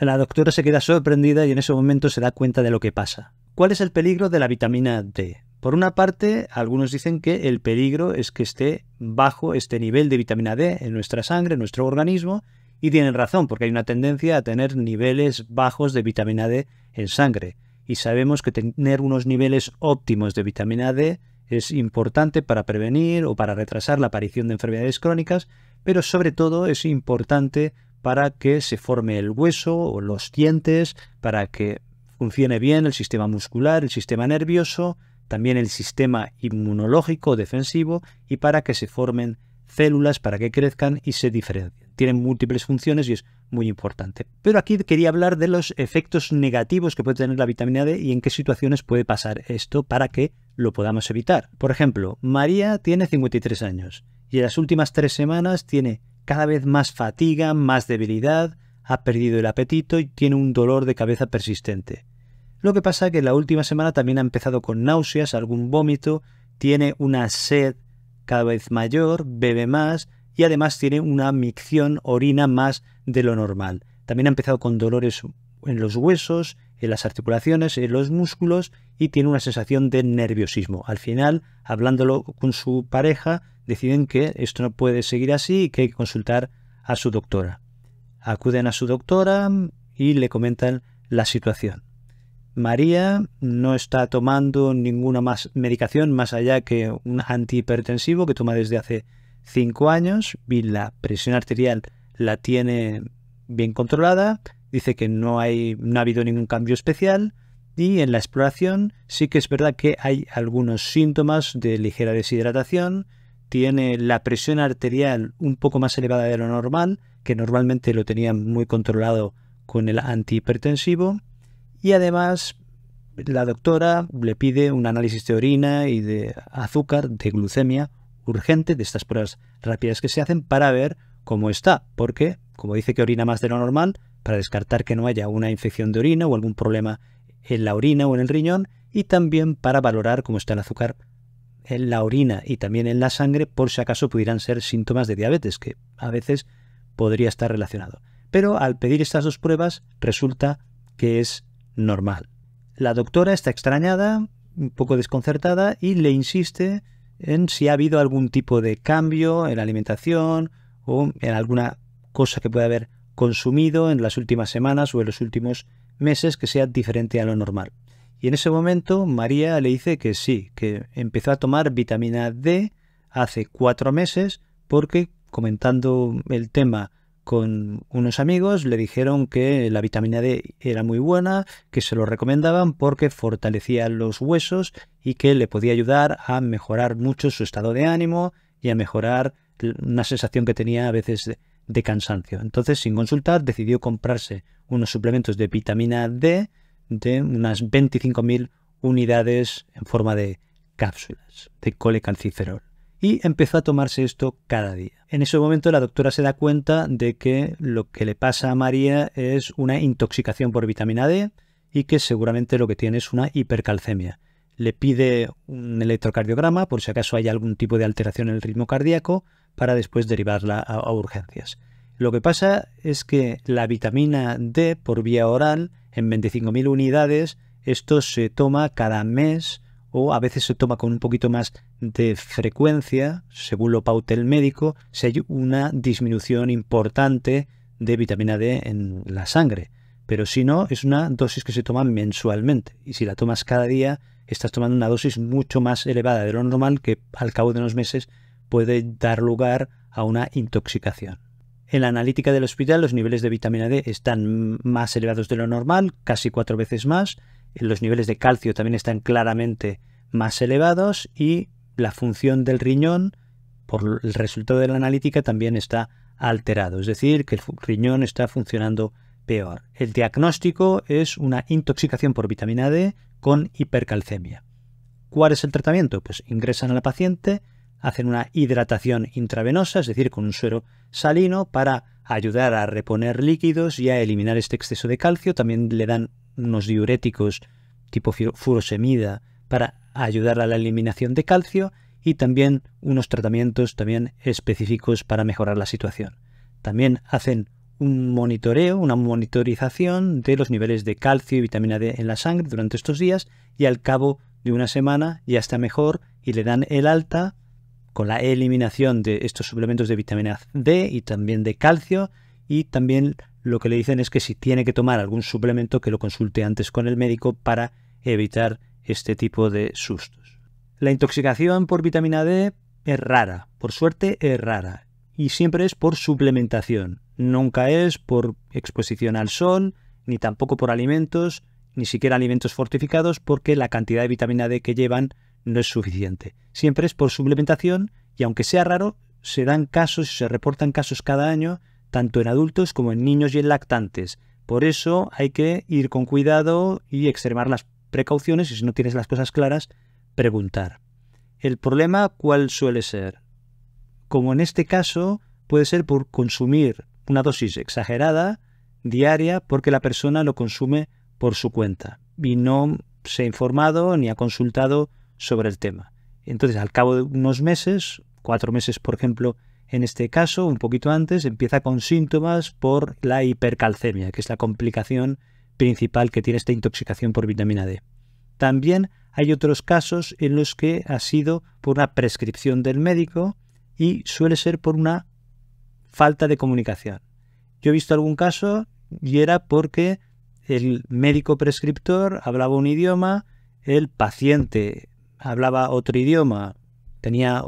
La doctora se queda sorprendida y en ese momento se da cuenta de lo que pasa. ¿Cuál es el peligro de la vitamina D? Por una parte, algunos dicen que el peligro es que esté bajo este nivel de vitamina D en nuestra sangre, en nuestro organismo, y tienen razón, porque hay una tendencia a tener niveles bajos de vitamina D en sangre. Y sabemos que tener unos niveles óptimos de vitamina D es importante para prevenir o para retrasar la aparición de enfermedades crónicas, pero sobre todo es importante para que se forme el hueso o los dientes, para que funcione bien el sistema muscular, el sistema nervioso, también el sistema inmunológico defensivo y para que se formen células, para que crezcan y se diferencien. Tienen múltiples funciones y es muy importante. Pero aquí quería hablar de los efectos negativos que puede tener la vitamina D y en qué situaciones puede pasar esto para que lo podamos evitar. Por ejemplo, María tiene 53 años y en las últimas tres semanas tiene cada vez más fatiga, más debilidad, ha perdido el apetito y tiene un dolor de cabeza persistente. Lo que pasa es que la última semana también ha empezado con náuseas, algún vómito, tiene una sed cada vez mayor, bebe más y además tiene una micción, orina más de lo normal. También ha empezado con dolores en los huesos, en las articulaciones, en los músculos y tiene una sensación de nerviosismo. Al final, hablándolo con su pareja, deciden que esto no puede seguir así y que hay que consultar a su doctora. Acuden a su doctora y le comentan la situación. María no está tomando ninguna más medicación más allá que un antihipertensivo que toma desde hace cinco años y la presión arterial la tiene bien controlada. Dice que no, hay, no ha habido ningún cambio especial y en la exploración sí que es verdad que hay algunos síntomas de ligera deshidratación, tiene la presión arterial un poco más elevada de lo normal, que normalmente lo tenía muy controlado con el antihipertensivo, y además la doctora le pide un análisis de orina y de azúcar, de glucemia urgente, de estas pruebas rápidas que se hacen para ver cómo está, porque como dice que orina más de lo normal, para descartar que no haya una infección de orina o algún problema en la orina o en el riñón, y también para valorar cómo está el azúcar en la orina y también en la sangre por si acaso pudieran ser síntomas de diabetes, que a veces podría estar relacionado. Pero al pedir estas dos pruebas resulta que es normal. La doctora está extrañada, un poco desconcertada y le insiste en si ha habido algún tipo de cambio en la alimentación o en alguna cosa que pueda haber consumido en las últimas semanas o en los últimos meses que sea diferente a lo normal. Y en ese momento María le dice que sí, que empezó a tomar vitamina D hace cuatro meses porque comentando el tema con unos amigos le dijeron que la vitamina D era muy buena, que se lo recomendaban porque fortalecía los huesos y que le podía ayudar a mejorar mucho su estado de ánimo y a mejorar una sensación que tenía a veces de, cansancio. Entonces, sin consultar, decidió comprarse unos suplementos de vitamina D de unas 25.000 unidades en forma de cápsulas de colecalciferol. Y empezó a tomarse esto cada día. En ese momento la doctora se da cuenta de que lo que le pasa a María es una intoxicación por vitamina D y que seguramente lo que tiene es una hipercalcemia. Le pide un electrocardiograma por si acaso hay algún tipo de alteración en el ritmo cardíaco para después derivarla a, a urgencias. Lo que pasa es que la vitamina D por vía oral en 25.000 unidades, esto se toma cada mes o a veces se toma con un poquito más de frecuencia, según lo pauta el médico, si hay una disminución importante de vitamina D en la sangre. Pero si no, es una dosis que se toma mensualmente. Y si la tomas cada día, estás tomando una dosis mucho más elevada de lo normal que al cabo de unos meses puede dar lugar a una intoxicación. En la analítica del hospital los niveles de vitamina D están más elevados de lo normal, casi cuatro veces más. Los niveles de calcio también están claramente más elevados y la función del riñón, por el resultado de la analítica, también está alterado. Es decir, que el riñón está funcionando peor. El diagnóstico es una intoxicación por vitamina D con hipercalcemia. ¿Cuál es el tratamiento? Pues ingresan a la paciente, hacen una hidratación intravenosa, es decir, con un suero salino para ayudar a reponer líquidos y a eliminar este exceso de calcio. También le dan unos diuréticos tipo furosemida para ayudar a la eliminación de calcio y también unos tratamientos también específicos para mejorar la situación. También hacen un monitoreo, una monitorización de los niveles de calcio y vitamina D en la sangre durante estos días y al cabo de una semana ya está mejor y le dan el alta con la eliminación de estos suplementos de vitamina D y también de calcio y también lo que le dicen es que si tiene que tomar algún suplemento que lo consulte antes con el médico para evitar este tipo de sustos. La intoxicación por vitamina D es rara, por suerte es rara, y siempre es por suplementación, nunca es por exposición al sol, ni tampoco por alimentos, ni siquiera alimentos fortificados, porque la cantidad de vitamina D que llevan no es suficiente. Siempre es por suplementación y aunque sea raro, se dan casos, y se reportan casos cada año, tanto en adultos como en niños y en lactantes. Por eso hay que ir con cuidado y extremar las precauciones y si no tienes las cosas claras, preguntar. El problema, ¿cuál suele ser? Como en este caso, puede ser por consumir una dosis exagerada, diaria, porque la persona lo consume por su cuenta y no se ha informado ni ha consultado sobre el tema. Entonces, al cabo de unos meses, cuatro meses, por ejemplo, en este caso, un poquito antes, empieza con síntomas por la hipercalcemia, que es la complicación principal que tiene esta intoxicación por vitamina D. También hay otros casos en los que ha sido por una prescripción del médico y suele ser por una falta de comunicación. Yo he visto algún caso y era porque el médico prescriptor hablaba un idioma, el paciente hablaba otro idioma, tenía,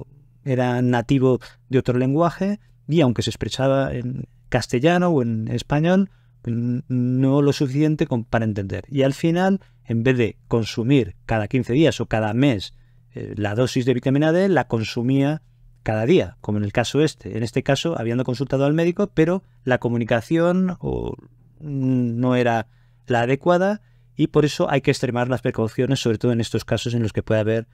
era nativo de otro lenguaje y aunque se expresaba en castellano o en español, pues no lo suficiente para entender. Y al final, en vez de consumir cada 15 días o cada mes eh, la dosis de vitamina D, la consumía cada día, como en el caso este. En este caso, habiendo consultado al médico, pero la comunicación mm, no era la adecuada y por eso hay que extremar las precauciones, sobre todo en estos casos en los que puede haber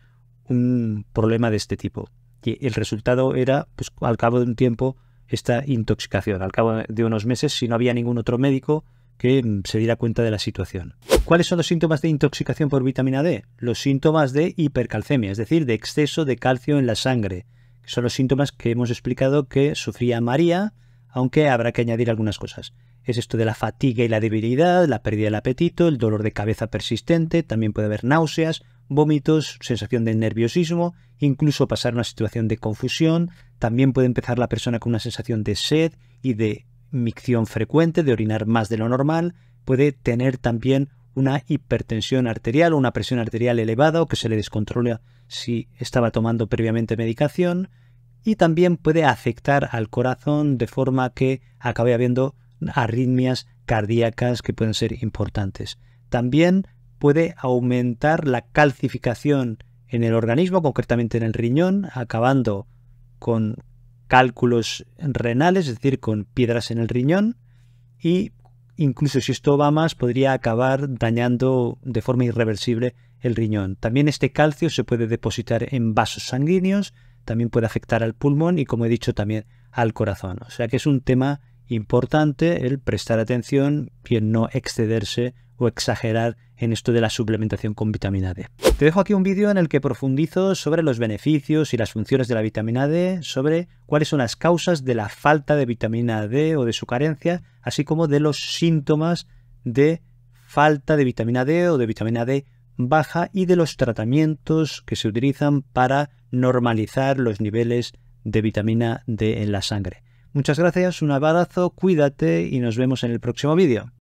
un problema de este tipo. Y el resultado era, pues, al cabo de un tiempo, esta intoxicación. Al cabo de unos meses, si no había ningún otro médico que mm, se diera cuenta de la situación. ¿Cuáles son los síntomas de intoxicación por vitamina D? Los síntomas de hipercalcemia, es decir, de exceso de calcio en la sangre. son los síntomas que hemos explicado que sufría María, aunque habrá que añadir algunas cosas. Es esto de la fatiga y la debilidad, la pérdida del apetito, el dolor de cabeza persistente, también puede haber náuseas, vómitos, sensación de nerviosismo, incluso pasar una situación de confusión, también puede empezar la persona con una sensación de sed y de micción frecuente, de orinar más de lo normal, puede tener también una hipertensión arterial o una presión arterial elevada o que se le descontrola si estaba tomando previamente medicación, y también puede afectar al corazón de forma que acabe habiendo arritmias cardíacas que pueden ser importantes. También puede aumentar la calcificación en el organismo, concretamente en el riñón, acabando con cálculos renales, es decir, con piedras en el riñón, y incluso si esto va más, podría acabar dañando de forma irreversible el riñón. También este calcio se puede depositar en vasos sanguíneos también puede afectar al pulmón y, como he dicho, también al corazón. O sea que es un tema importante el prestar atención y el no excederse o exagerar en esto de la suplementación con vitamina D. Te dejo aquí un vídeo en el que profundizo sobre los beneficios y las funciones de la vitamina D, sobre cuáles son las causas de la falta de vitamina D o de su carencia, así como de los síntomas de falta de vitamina D o de vitamina D baja y de los tratamientos que se utilizan para normalizar los niveles de vitamina D en la sangre. Muchas gracias, un abrazo, cuídate y nos vemos en el próximo vídeo.